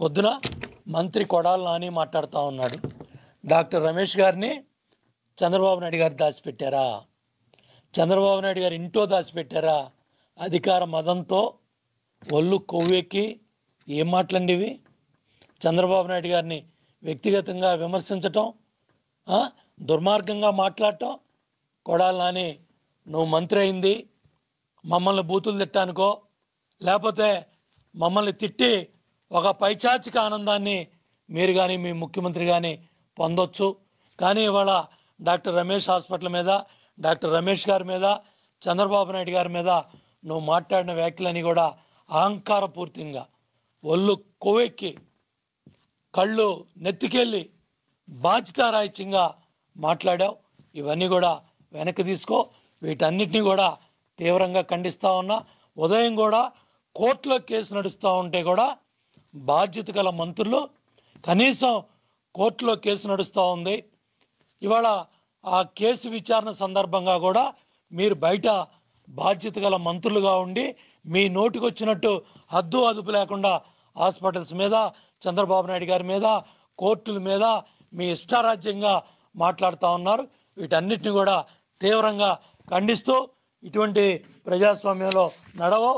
పొద్దున మంత్రి కొడాల నాని మాట్లాడుతూ ఉన్నాడు డాక్టర్ రమేష్ గారిని చంద్రబాబు నాయుడు గారు దాచిపెట్టారా చంద్రబాబు నాయుడు గారు ఇంట్లో దాచిపెట్టారా అధికార మదంతో ఒళ్ళు కొవ్వెక్కి ఏం మాట్లాడివి చంద్రబాబు నాయుడు గారిని వ్యక్తిగతంగా విమర్శించటం దుర్మార్గంగా మాట్లాడటం కొడాలి నాని నువ్వు మంత్రి అయింది మమ్మల్ని బూతులు తిట్టానుకో లేకపోతే మమ్మల్ని తిట్టి ఒక పైచాచిక ఆనందాన్ని మీరు కానీ మీ ముఖ్యమంత్రి కానీ పొందొచ్చు కానీ ఇవాళ డాక్టర్ రమేష్ హాస్పిటల్ మీద డాక్టర్ రమేష్ గారి మీద చంద్రబాబు నాయుడు గారి మీద నువ్వు మాట్లాడిన వ్యాఖ్యలని కూడా అహంకారపూర్తిగా ఒళ్ళు కొవ్వెక్కి కళ్ళు నెత్తికెళ్ళి బాధ్యతారాహిత్యంగా మాట్లాడావు ఇవన్నీ కూడా వెనక్కి తీసుకో వీటన్నిటినీ కూడా తీవ్రంగా ఖండిస్తూ ఉన్నా ఉదయం కూడా కోర్టులో కేసు నడుస్తూ ఉంటే కూడా బాధ్యత గల మంత్రులు కనీసం కోర్టులో కేసు నడుస్తూ ఉంది ఇవాళ ఆ కేసు విచారణ సందర్భంగా కూడా మీరు బయట బాధ్యత గల మంత్రులుగా ఉండి మీ నోటికి వచ్చినట్టు హద్దు అదుపు లేకుండా హాస్పిటల్స్ మీద చంద్రబాబు నాయుడు గారి మీద కోర్టుల మీద మీ ఇష్టారాజ్యంగా మాట్లాడుతూ ఉన్నారు వీటన్నిటిని కూడా తీవ్రంగా ఖండిస్తూ ఇటువంటి ప్రజాస్వామ్యంలో నడవో